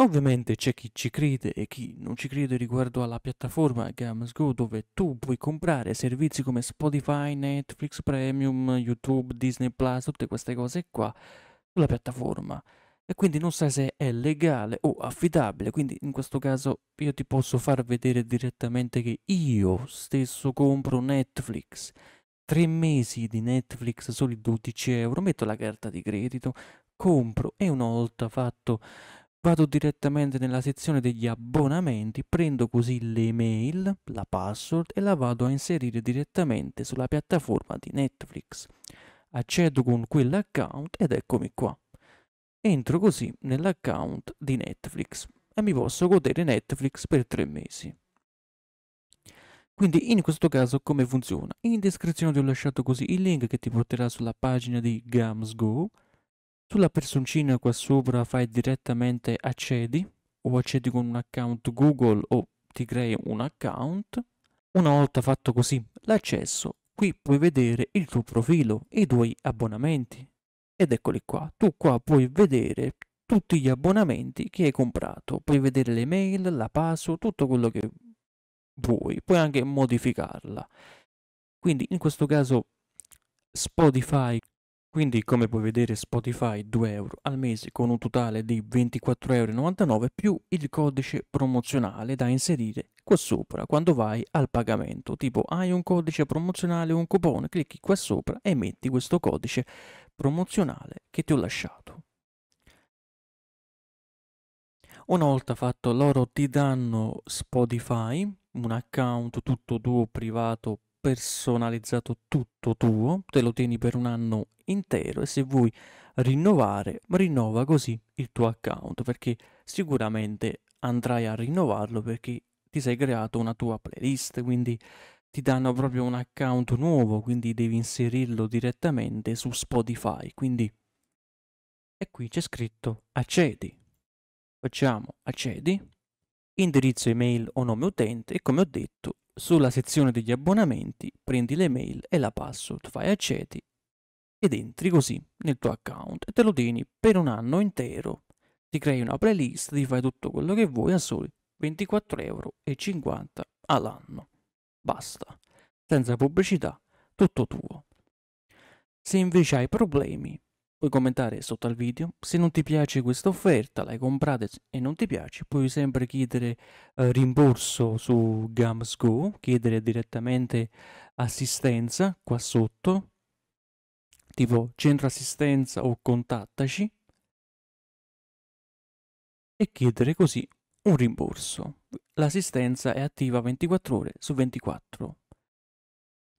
Ovviamente c'è chi ci crede e chi non ci crede riguardo alla piattaforma Gamsgo dove tu puoi comprare servizi come Spotify, Netflix Premium, YouTube, Disney Plus, tutte queste cose qua sulla piattaforma e quindi non sai se è legale o affidabile, quindi in questo caso io ti posso far vedere direttamente che io stesso compro Netflix. Tre mesi di Netflix, soli 12 euro, metto la carta di credito, compro e una volta fatto Vado direttamente nella sezione degli abbonamenti, prendo così l'email, la password e la vado a inserire direttamente sulla piattaforma di Netflix. Accedo con quell'account ed eccomi qua. Entro così nell'account di Netflix e mi posso godere Netflix per tre mesi. Quindi in questo caso come funziona? In descrizione ti ho lasciato così il link che ti porterà sulla pagina di Gamsgo sulla personcina qua sopra fai direttamente accedi o accedi con un account Google o ti crei un account. Una volta fatto così l'accesso, qui puoi vedere il tuo profilo, i tuoi abbonamenti. Ed eccoli qua, tu qua puoi vedere tutti gli abbonamenti che hai comprato, puoi vedere le mail, la password, tutto quello che vuoi, puoi anche modificarla. Quindi in questo caso Spotify quindi come puoi vedere Spotify 2 euro al mese con un totale di 24,99 euro più il codice promozionale da inserire qua sopra quando vai al pagamento. Tipo hai un codice promozionale o un coupon, clicchi qua sopra e metti questo codice promozionale che ti ho lasciato. Una volta fatto loro ti danno Spotify, un account tutto tuo privato personalizzato tutto tuo, te lo tieni per un anno intero e se vuoi rinnovare, rinnova così il tuo account perché sicuramente andrai a rinnovarlo perché ti sei creato una tua playlist, quindi ti danno proprio un account nuovo, quindi devi inserirlo direttamente su Spotify, quindi e qui c'è scritto accedi. Facciamo accedi, indirizzo email o nome utente e come ho detto sulla sezione degli abbonamenti prendi le mail e la password, fai accedi ed entri così nel tuo account e te lo tieni per un anno intero. Ti crei una playlist, ti fai tutto quello che vuoi a soli 24,50 euro all'anno. Basta, senza pubblicità, tutto tuo. Se invece hai problemi Puoi commentare sotto al video, se non ti piace questa offerta, l'hai comprata e non ti piace, puoi sempre chiedere eh, rimborso su GamsGo, chiedere direttamente assistenza qua sotto, tipo centro assistenza o contattaci, e chiedere così un rimborso. L'assistenza è attiva 24 ore su 24.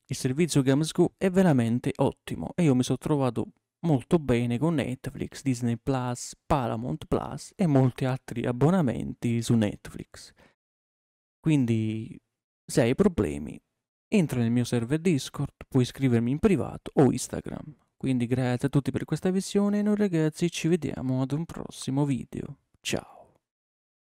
Il servizio GamsGo è veramente ottimo e io mi sono trovato molto bene con Netflix, Disney Plus, Paramount Plus e molti altri abbonamenti su Netflix. Quindi se hai problemi entra nel mio server Discord, puoi scrivermi in privato o Instagram. Quindi grazie a tutti per questa visione e noi ragazzi ci vediamo ad un prossimo video. Ciao!